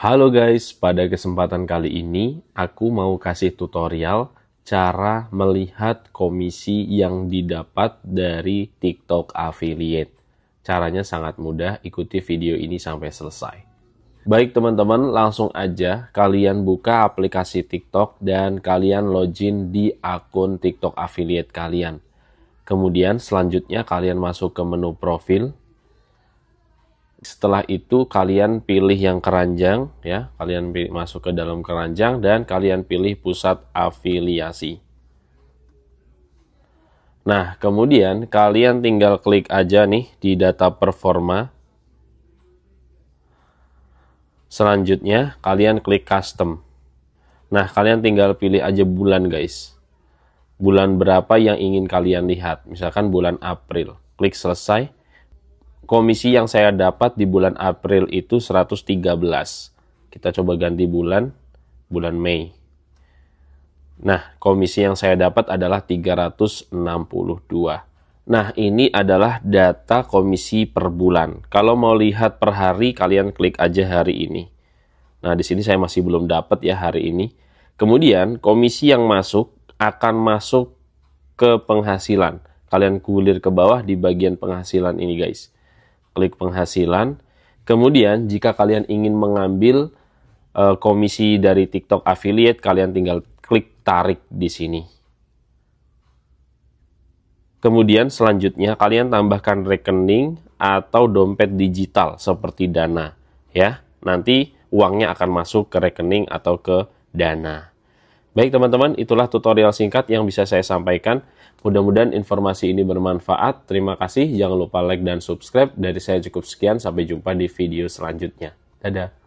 Halo guys, pada kesempatan kali ini aku mau kasih tutorial cara melihat komisi yang didapat dari TikTok affiliate. Caranya sangat mudah, ikuti video ini sampai selesai. Baik teman-teman, langsung aja kalian buka aplikasi TikTok dan kalian login di akun TikTok affiliate kalian. Kemudian selanjutnya kalian masuk ke menu profil, setelah itu kalian pilih yang keranjang ya, kalian pilih, masuk ke dalam keranjang dan kalian pilih pusat afiliasi. Nah, kemudian kalian tinggal klik aja nih di data performa. Selanjutnya kalian klik custom. Nah, kalian tinggal pilih aja bulan, guys. Bulan berapa yang ingin kalian lihat? Misalkan bulan April. Klik selesai komisi yang saya dapat di bulan April itu 113. Kita coba ganti bulan, bulan Mei. Nah, komisi yang saya dapat adalah 362. Nah, ini adalah data komisi per bulan. Kalau mau lihat per hari, kalian klik aja hari ini. Nah, di sini saya masih belum dapat ya hari ini. Kemudian, komisi yang masuk akan masuk ke penghasilan. Kalian kulir ke bawah di bagian penghasilan ini, guys klik penghasilan. Kemudian jika kalian ingin mengambil uh, komisi dari TikTok affiliate, kalian tinggal klik tarik di sini. Kemudian selanjutnya kalian tambahkan rekening atau dompet digital seperti Dana ya. Nanti uangnya akan masuk ke rekening atau ke Dana. Baik teman-teman, itulah tutorial singkat yang bisa saya sampaikan. Mudah-mudahan informasi ini bermanfaat. Terima kasih, jangan lupa like dan subscribe. Dari saya cukup sekian, sampai jumpa di video selanjutnya. Dadah!